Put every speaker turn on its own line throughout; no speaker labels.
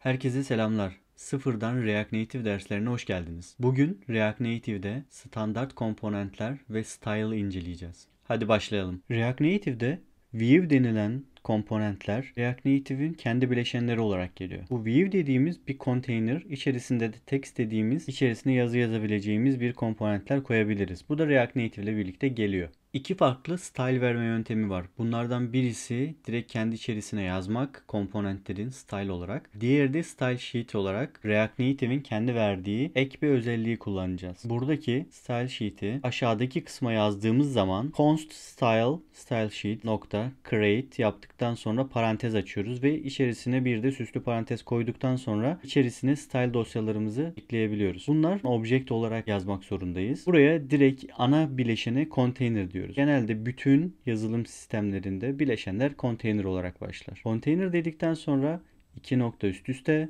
Herkese selamlar. Sıfırdan React Native derslerine hoş geldiniz. Bugün React Native'de standart komponentler ve style inceleyeceğiz. Hadi başlayalım. React Native'de view denilen komponentler React Native'in kendi bileşenleri olarak geliyor. Bu view dediğimiz bir container içerisinde de text dediğimiz, içerisine yazı yazabileceğimiz bir komponentler koyabiliriz. Bu da React Native ile birlikte geliyor. İki farklı style verme yöntemi var. Bunlardan birisi direkt kendi içerisine yazmak komponentlerin style olarak. Diğeri de style sheet olarak React Native'in kendi verdiği ek bir özelliği kullanacağız. Buradaki style sheet'i aşağıdaki kısma yazdığımız zaman const style style sheet nokta create yaptıktan sonra parantez açıyoruz ve içerisine bir de süslü parantez koyduktan sonra içerisine style dosyalarımızı ekleyebiliyoruz. Bunlar object olarak yazmak zorundayız. Buraya direkt ana bileşene container diyor bahsediyoruz. Genelde bütün yazılım sistemlerinde bileşenler konteyner olarak başlar. Konteyner dedikten sonra iki nokta üst üste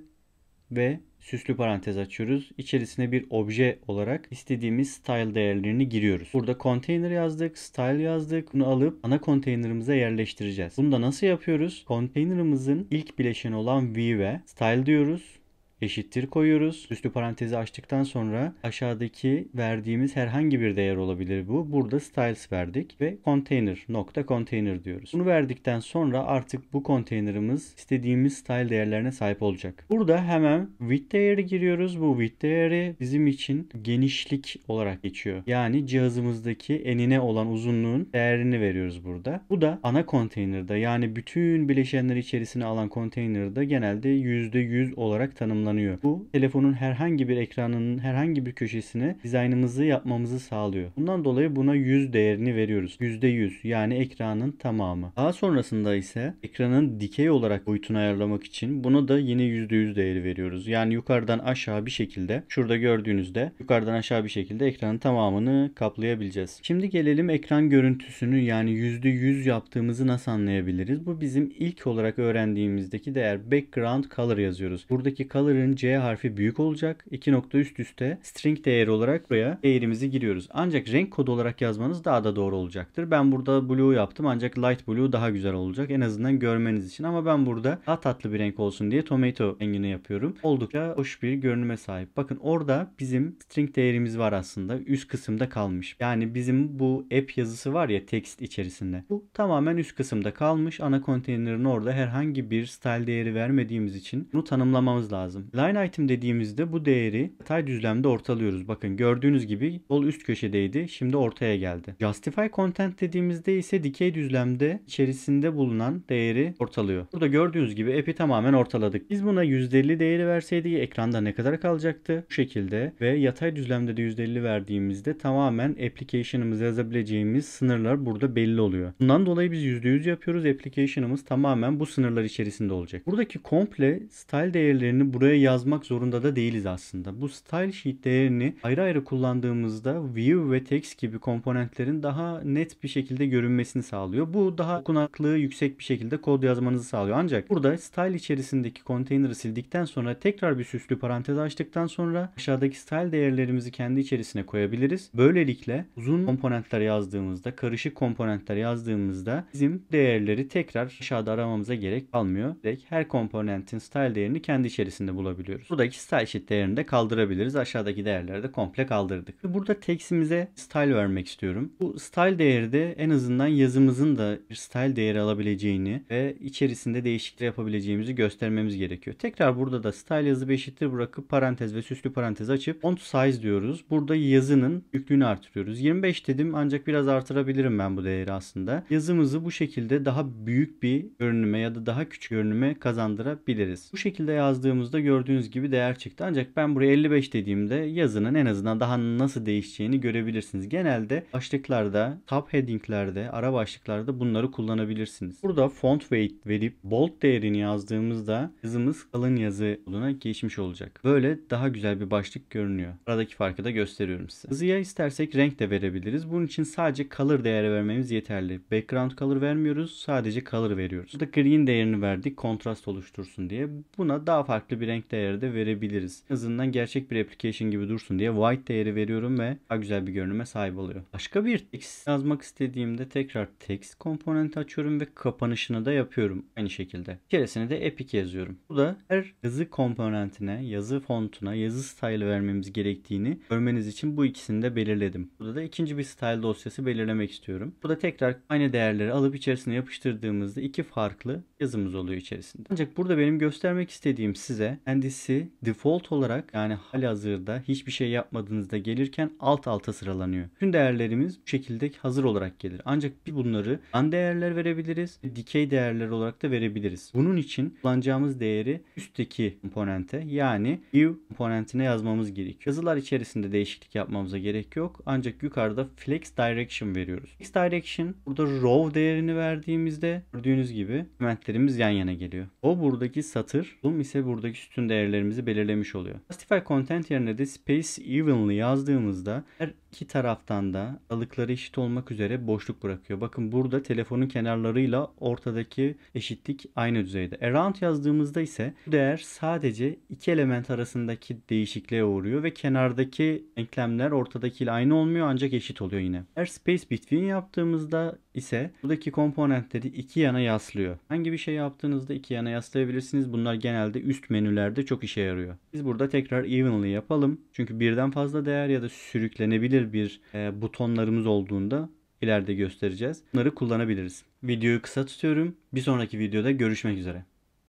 ve süslü parantez açıyoruz. İçerisine bir obje olarak istediğimiz style değerlerini giriyoruz. Burada container yazdık, style yazdık. Bunu alıp ana container'ımıza yerleştireceğiz. Bunu da nasıl yapıyoruz? Container'ımızın ilk bileşeni olan view'e style diyoruz eşittir koyuyoruz. Üstü parantezi açtıktan sonra aşağıdaki verdiğimiz herhangi bir değer olabilir bu. Burada styles verdik ve container nokta container diyoruz. Bunu verdikten sonra artık bu container'ımız istediğimiz style değerlerine sahip olacak. Burada hemen width değeri giriyoruz. Bu width değeri bizim için genişlik olarak geçiyor. Yani cihazımızdaki enine olan uzunluğun değerini veriyoruz burada. Bu da ana container'da yani bütün bileşenleri içerisine alan container'da genelde %100 olarak tanımlanıyor tanımlanıyor. Bu telefonun herhangi bir ekranının herhangi bir köşesine dizaynımızı yapmamızı sağlıyor. Bundan dolayı buna 100 değerini veriyoruz. %100 yani ekranın tamamı. Daha sonrasında ise ekranın dikey olarak boyutunu ayarlamak için buna da yine %100 değeri veriyoruz. Yani yukarıdan aşağı bir şekilde şurada gördüğünüzde yukarıdan aşağı bir şekilde ekranın tamamını kaplayabileceğiz. Şimdi gelelim ekran görüntüsünü yani %100 yaptığımızı nasıl anlayabiliriz? Bu bizim ilk olarak öğrendiğimizdeki değer background color yazıyoruz. Buradaki color numaraların C harfi büyük olacak. İki nokta üst üste string değeri olarak buraya değerimizi giriyoruz. Ancak renk kodu olarak yazmanız daha da doğru olacaktır. Ben burada blue yaptım ancak light blue daha güzel olacak. En azından görmeniz için ama ben burada daha tatlı bir renk olsun diye tomato rengini yapıyorum. Oldukça hoş bir görünüme sahip. Bakın orada bizim string değerimiz var aslında. Üst kısımda kalmış. Yani bizim bu app yazısı var ya text içerisinde. Bu tamamen üst kısımda kalmış. Ana konteynerin orada herhangi bir style değeri vermediğimiz için bunu tanımlamamız lazım. Line item dediğimizde bu değeri yatay düzlemde ortalıyoruz. Bakın gördüğünüz gibi sol üst köşedeydi. Şimdi ortaya geldi. Justify content dediğimizde ise dikey düzlemde içerisinde bulunan değeri ortalıyor. Burada gördüğünüz gibi epi tamamen ortaladık. Biz buna %50 değeri verseydi ekranda ne kadar kalacaktı? Bu şekilde ve yatay düzlemde de %50 verdiğimizde tamamen application'ımızı yazabileceğimiz sınırlar burada belli oluyor. Bundan dolayı biz %100 yapıyoruz. Application'ımız tamamen bu sınırlar içerisinde olacak. Buradaki komple style değerlerini buraya yazmak zorunda da değiliz aslında. Bu style sheet değerini ayrı ayrı kullandığımızda view ve text gibi komponentlerin daha net bir şekilde görünmesini sağlıyor. Bu daha okunaklığı yüksek bir şekilde kod yazmanızı sağlıyor. Ancak burada style içerisindeki konteynerı sildikten sonra tekrar bir süslü parantez açtıktan sonra aşağıdaki style değerlerimizi kendi içerisine koyabiliriz. Böylelikle uzun komponentler yazdığımızda, karışık komponentler yazdığımızda bizim değerleri tekrar aşağıda aramamıza gerek kalmıyor. Her komponentin style değerini kendi içerisinde bulabiliyoruz. Buradaki style sheet değerini de kaldırabiliriz. Aşağıdaki değerleri de komple kaldırdık. Burada text'imize style vermek istiyorum. Bu style değeri de en azından yazımızın da bir style değeri alabileceğini ve içerisinde değişiklikler yapabileceğimizi göstermemiz gerekiyor. Tekrar burada da style yazı ve eşittir bırakıp parantez ve süslü parantez açıp font size diyoruz. Burada yazının yüklüğünü artırıyoruz. 25 dedim ancak biraz artırabilirim ben bu değeri aslında. Yazımızı bu şekilde daha büyük bir görünüme ya da daha küçük görünüme kazandırabiliriz. Bu şekilde yazdığımızda gördüğünüz gibi değer çıktı. Ancak ben buraya 55 dediğimde yazının en azından daha nasıl değişeceğini görebilirsiniz. Genelde başlıklarda, headinglerde, ara başlıklarda bunları kullanabilirsiniz. Burada font weight verip bold değerini yazdığımızda yazımız kalın yazı olduğuna geçmiş olacak. Böyle daha güzel bir başlık görünüyor. Aradaki farkı da gösteriyorum size. Yazıya istersek renk de verebiliriz. Bunun için sadece color değeri vermemiz yeterli. Background color vermiyoruz. Sadece color veriyoruz. Burada green değerini verdik kontrast oluştursun diye. Buna daha farklı bir renk renk değeri de verebiliriz. En azından gerçek bir application gibi dursun diye white değeri veriyorum ve daha güzel bir görünüme sahip oluyor. Başka bir text yazmak istediğimde tekrar text komponenti açıyorum ve kapanışını da yapıyorum aynı şekilde. İçerisine de epic yazıyorum. Bu da her yazı komponentine, yazı fontuna, yazı style vermemiz gerektiğini görmeniz için bu ikisini de belirledim. Burada da ikinci bir style dosyası belirlemek istiyorum. Bu da tekrar aynı değerleri alıp içerisine yapıştırdığımızda iki farklı yazımız oluyor içerisinde. Ancak burada benim göstermek istediğim size kendisi default olarak yani halihazırda hiçbir şey yapmadığınızda gelirken alt alta sıralanıyor. Tüm değerlerimiz bu şekilde hazır olarak gelir. Ancak bir bunları an değerler verebiliriz. Dikey değerler olarak da verebiliriz. Bunun için kullanacağımız değeri üstteki komponente yani view komponentine yazmamız gerekiyor. Yazılar içerisinde değişiklik yapmamıza gerek yok. Ancak yukarıda flex direction veriyoruz. Flex direction burada row değerini verdiğimizde gördüğünüz gibi komentleri değerlerimiz yan yana geliyor. O buradaki satır, bulum ise buradaki sütun değerlerimizi belirlemiş oluyor. Justify content yerine de space evenly yazdığımızda her iki taraftan da alıkları eşit olmak üzere boşluk bırakıyor. Bakın burada telefonun kenarlarıyla ortadaki eşitlik aynı düzeyde. Around yazdığımızda ise bu değer sadece iki element arasındaki değişikliğe uğruyor ve kenardaki denklemler ortadakiyle aynı olmuyor ancak eşit oluyor yine. Eğer space between yaptığımızda ise buradaki komponentleri iki yana yaslıyor. Hangi bir bir şey yaptığınızda iki yana yaslayabilirsiniz. Bunlar genelde üst menülerde çok işe yarıyor. Biz burada tekrar evenly yapalım. Çünkü birden fazla değer ya da sürüklenebilir bir e, butonlarımız olduğunda ileride göstereceğiz. Bunları kullanabiliriz. Videoyu kısa tutuyorum. Bir sonraki videoda görüşmek üzere.